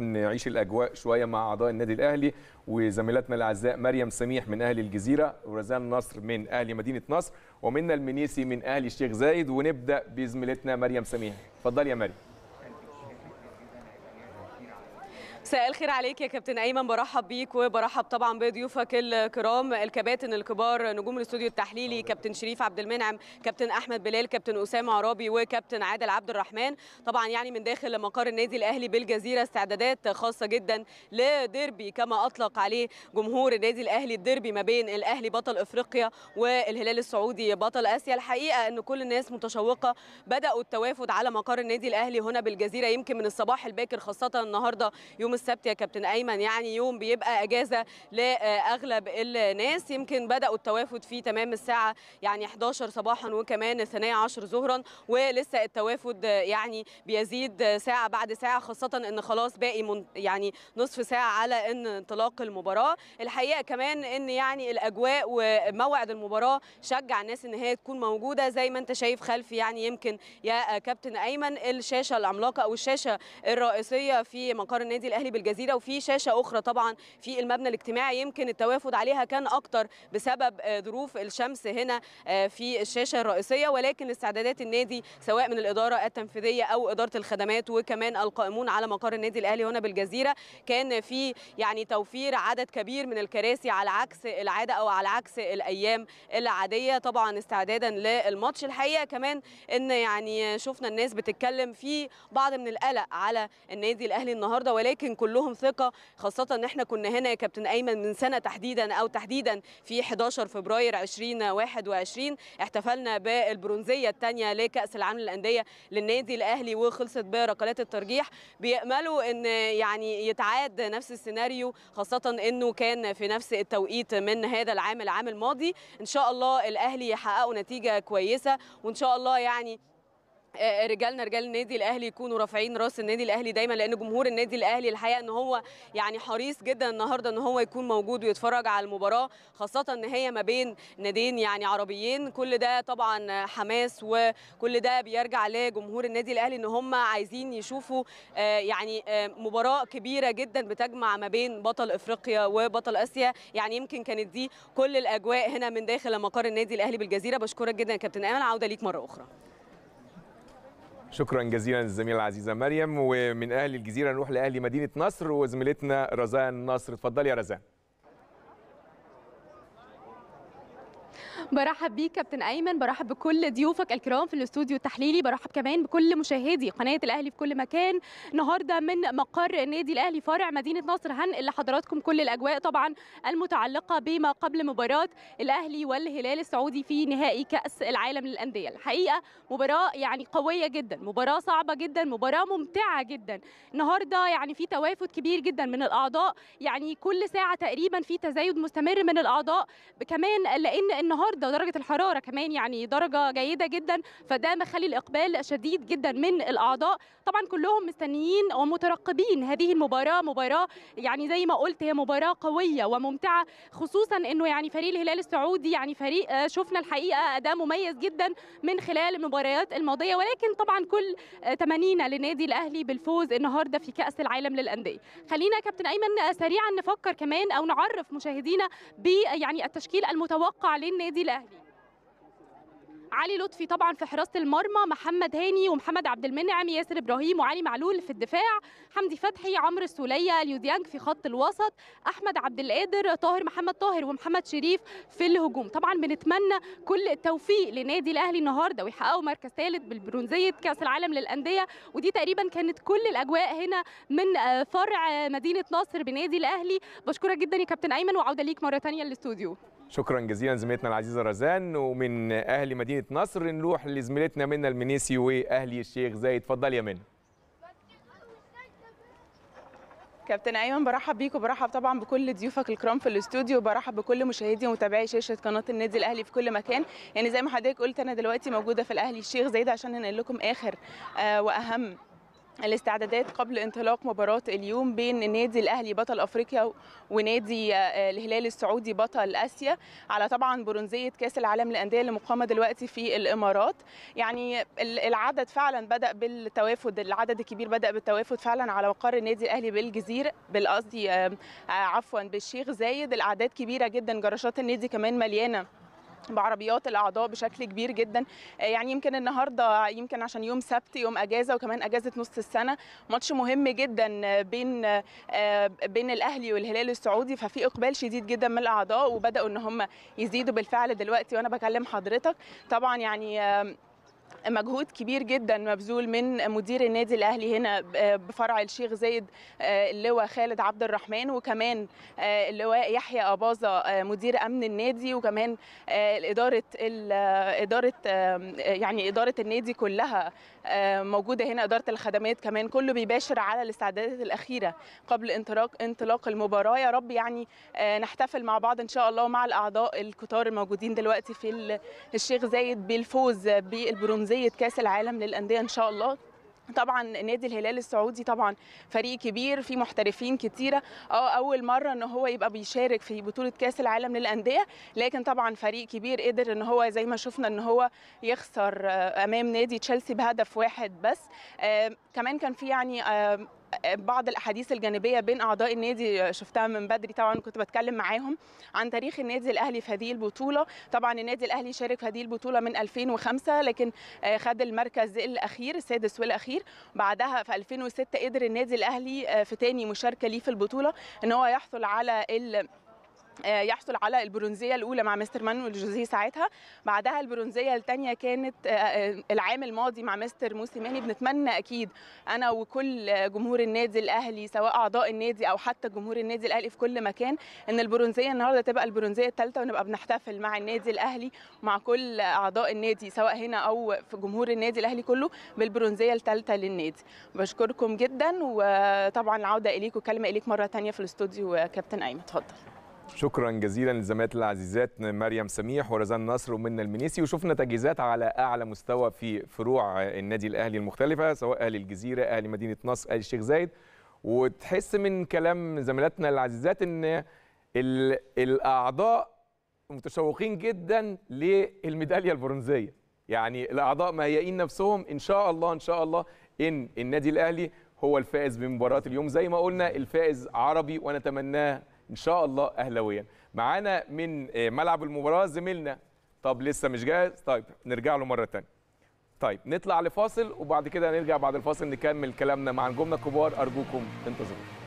نعيش الاجواء شويه مع اعضاء النادي الاهلي وزميلاتنا الاعزاء مريم سميح من اهل الجزيره ورزان نصر من اهل مدينه نصر ومنا المنيسي من اهل الشيخ زايد ونبدا بزميلتنا مريم سميح اتفضلي يا مريم مساء الخير عليك يا كابتن ايمن برحب بيك وبرحب طبعا بضيوفك الكرام الكباتن الكبار نجوم الاستوديو التحليلي كابتن شريف عبد المنعم كابتن احمد بلال كابتن اسامه عرابي وكابتن عادل عبد الرحمن طبعا يعني من داخل مقر النادي الاهلي بالجزيره استعدادات خاصه جدا لديربي كما اطلق عليه جمهور النادي الاهلي الديربي ما بين الاهلي بطل افريقيا والهلال السعودي بطل اسيا الحقيقه ان كل الناس متشوقه بداوا التوافد على مقر النادي الاهلي هنا بالجزيره يمكن من الصباح الباكر خاصه النهارده يوم السبت يا كابتن ايمن يعني يوم بيبقى اجازه لاغلب الناس يمكن بداوا التوافد فيه تمام الساعه يعني 11 صباحا وكمان الثانيه 10 ظهرا ولسه التوافد يعني بيزيد ساعه بعد ساعه خاصه ان خلاص باقي يعني نصف ساعه على ان انطلاق المباراه الحقيقه كمان ان يعني الاجواء وموعد المباراه شجع الناس ان هي تكون موجوده زي ما انت شايف خلفي يعني يمكن يا كابتن ايمن الشاشه العملاقه او الشاشه الرئيسيه في مقر النادي الاهلي الدولي بالجزيره وفي شاشه اخرى طبعا في المبنى الاجتماعي يمكن التوافد عليها كان اكتر بسبب آه، ظروف الشمس هنا آه، في الشاشه الرئيسيه ولكن استعدادات النادي سواء من الاداره التنفيذيه او اداره الخدمات وكمان القائمون على مقر النادي الاهلي هنا بالجزيره كان في يعني توفير عدد كبير من الكراسي على عكس العاده او على عكس الايام العاديه طبعا استعدادا للماتش الحقيقه كمان ان يعني شفنا الناس بتتكلم في بعض من القلق على النادي الاهلي النهارده ولكن كلهم ثقه خاصه ان احنا كنا هنا يا كابتن ايمن من سنه تحديدا او تحديدا في 11 فبراير 2021 احتفلنا بالبرونزيه الثانيه لكاس العالم للانديه للنادي الاهلي وخلصت بركلات الترجيح بياملوا ان يعني يتعاد نفس السيناريو خاصه انه كان في نفس التوقيت من هذا العام العام الماضي ان شاء الله الاهلي يحققوا نتيجه كويسه وان شاء الله يعني آه، آه، رجالنا رجال النادي الاهلي يكونوا رافعين راس النادي الاهلي دايما لان جمهور النادي الاهلي الحقيقه ان هو يعني حريص جدا النهارده ان هو يكون موجود ويتفرج على المباراه خاصه ان هي ما بين ناديين يعني عربيين كل ده طبعا حماس وكل ده بيرجع لجمهور النادي الاهلي ان هم عايزين يشوفوا آه، يعني مباراه كبيره جدا بتجمع ما بين بطل افريقيا وبطل اسيا يعني يمكن كانت دي كل الاجواء هنا من داخل مقر النادي الاهلي بالجزيره بشكرك جدا يا كابتن امل عوده ليك مره اخرى شكرا جزيلا للزميله العزيزه مريم ومن اهل الجزيره نروح لاهل مدينه نصر وزميلتنا رزان نصر اتفضلي يا رزان برحب بيك كابتن ايمن برحب بكل ضيوفك الكرام في الاستوديو التحليلي برحب كمان بكل مشاهدي قناه الاهلي في كل مكان النهارده من مقر النادي الاهلي فرع مدينه نصر هنقل لحضراتكم كل الاجواء طبعا المتعلقه بما قبل مباراه الاهلي والهلال السعودي في نهائي كاس العالم للانديه الحقيقه مباراه يعني قويه جدا مباراه صعبه جدا مباراه ممتعه جدا النهارده يعني في توافد كبير جدا من الاعضاء يعني كل ساعه تقريبا في تزايد مستمر من الاعضاء كمان لان النهارده برده ودرجه الحراره كمان يعني درجه جيده جدا فده مخلي الاقبال شديد جدا من الاعضاء طبعا كلهم مستنيين ومترقبين هذه المباراه مباراه يعني زي ما قلت هي مباراه قويه وممتعه خصوصا انه يعني فريق الهلال السعودي يعني فريق آه، شفنا الحقيقه اداء مميز جدا من خلال المباريات الماضيه ولكن طبعا كل تمانينا للنادي الاهلي بالفوز النهارده في كاس العالم للانديه خلينا كابتن ايمن سريعا نفكر كمان او نعرف مشاهدينا ب يعني التشكيل المتوقع للنادي الاهلي علي لطفي طبعا في حراسه المرمى محمد هاني ومحمد عبد المنعم ياسر ابراهيم وعلي معلول في الدفاع حمدي فتحي عمرو السوليه ديانج في خط الوسط احمد عبد القادر طاهر محمد طاهر ومحمد شريف في الهجوم طبعا بنتمنى كل التوفيق لنادي الاهلي النهارده ويحققوا مركز ثالث بالبرونزيه كاس العالم للانديه ودي تقريبا كانت كل الاجواء هنا من آه، فرع مدينه نصر بنادي الاهلي بشكرك جدا يا كابتن ايمن وعوده ليك مره ثانيه للاستوديو شكرا جزيلا زميلتنا العزيزه رزان ومن اهل مدينه نصر نروح لزميلتنا منى المنيسي واهلي الشيخ زايد اتفضلي يا منى كابتن ايمن برحب بيك وبرحب طبعا بكل ضيوفك الكرام في الاستوديو وبرحب بكل مشاهدي ومتابعي شاشه قناه النادي الاهلي في كل مكان يعني زي ما حضرتك قلت انا دلوقتي موجوده في الاهلي الشيخ زايد عشان ننقل لكم اخر آه واهم الاستعدادات قبل انطلاق مباراة اليوم بين النادي الأهلي بطل أفريقيا ونادي آه، الهلال السعودي بطل آسيا على طبعا برونزية كأس العالم للأندية اللي مقامة دلوقتي في الإمارات يعني العدد فعلا بدأ بالتوافد العدد الكبير بدأ بالتوافد فعلا على مقر النادي الأهلي بالجزيرة بالقصدي آه، عفوا بالشيخ زايد الأعداد كبيرة جدا جراشات النادي كمان مليانة بعربيات الاعضاء بشكل كبير جدا آه، يعني يمكن النهارده يمكن عشان يوم سبت يوم اجازه وكمان اجازه نص السنه ماتش مهم جدا آه، بين آه، بين الاهلي والهلال السعودي ففي اقبال شديد جدا من الاعضاء وبداوا ان هم يزيدوا بالفعل دلوقتي وانا بكلم حضرتك طبعا يعني مجهود كبير جدا مبذول من مدير النادي الاهلي هنا آه، بفرع الشيخ زايد آه، اللواء خالد عبد الرحمن وكمان آه، اللواء يحيى اباظه مدير امن النادي وكمان اداره اداره يعني اداره النادي كلها موجوده هنا اداره الخدمات كمان كله بيباشر على الاستعدادات الاخيره قبل انطلاق انطلاق المباراه يا رب يعني نحتفل مع بعض ان شاء الله مع الاعضاء الكتار الموجودين دلوقتي في الشيخ زايد بالفوز بالبرونز رمزيه كاس العالم للانديه ان شاء الله طبعا نادي الهلال السعودي طبعا فريق كبير في محترفين كتيره اه اول مره ان هو يبقى بيشارك في بطوله كاس العالم للانديه لكن طبعا فريق كبير قدر ان هو زي ما شفنا ان هو يخسر آه، امام نادي تشيلسي بهدف واحد بس آه، كمان كان في يعني آه، بعض الاحاديث الجانبيه بين اعضاء النادي شفتها من بدري طبعا كنت بتكلم معاهم عن تاريخ النادي الاهلي في هذه البطوله طبعا النادي الاهلي شارك في هذه البطوله من 2005 لكن آه، خد المركز الاخير السادس والاخير بعدها في 2006 قدر النادي الاهلي آه، في تاني مشاركه ليه في البطوله ان هو يحصل على ال آه، يحصل على البرونزيه الاولى مع مستر مانويل جوزيه ساعتها بعدها البرونزيه الثانيه كانت آه، آه، العام الماضي مع مستر موسيماني بنتمنى اكيد انا وكل جمهور النادي الاهلي سواء اعضاء النادي او حتى جمهور النادي الاهلي في كل مكان ان البرونزيه النهارده تبقى البرونزيه الثالثه ونبقى بنحتفل مع النادي الاهلي ومع كل اعضاء النادي سواء هنا او في جمهور النادي الاهلي كله بالبرونزيه الثالثه للنادي بشكركم جدا وطبعا العوده اليك كلمه اليك مره ثانيه في الاستوديو كابتن ايمن اتفضل شكرا جزيلا لزميلاتي العزيزات مريم سميح ورزان نصر ومنى المنيسي وشفنا تجهيزات على اعلى مستوى في فروع النادي الاهلي المختلفه سواء اهلي الجزيره اهلي مدينه نصر اهلي الشيخ زايد وتحس من كلام زميلاتنا العزيزات ان الاعضاء متشوقين جدا للميداليه البرونزيه يعني الاعضاء مهيئين نفسهم ان شاء الله ان شاء الله ان النادي الاهلي هو الفائز بمباراه اليوم زي ما قلنا الفائز عربي ونتمناه ان شاء الله اهلاويا معانا من آه، ملعب المباراه زميلنا طب لسه مش جاهز طيب نرجع له مره ثانيه طيب نطلع لفاصل وبعد كده نرجع بعد الفاصل نكمل كلامنا مع نجومنا الكبار ارجوكم انتظرونا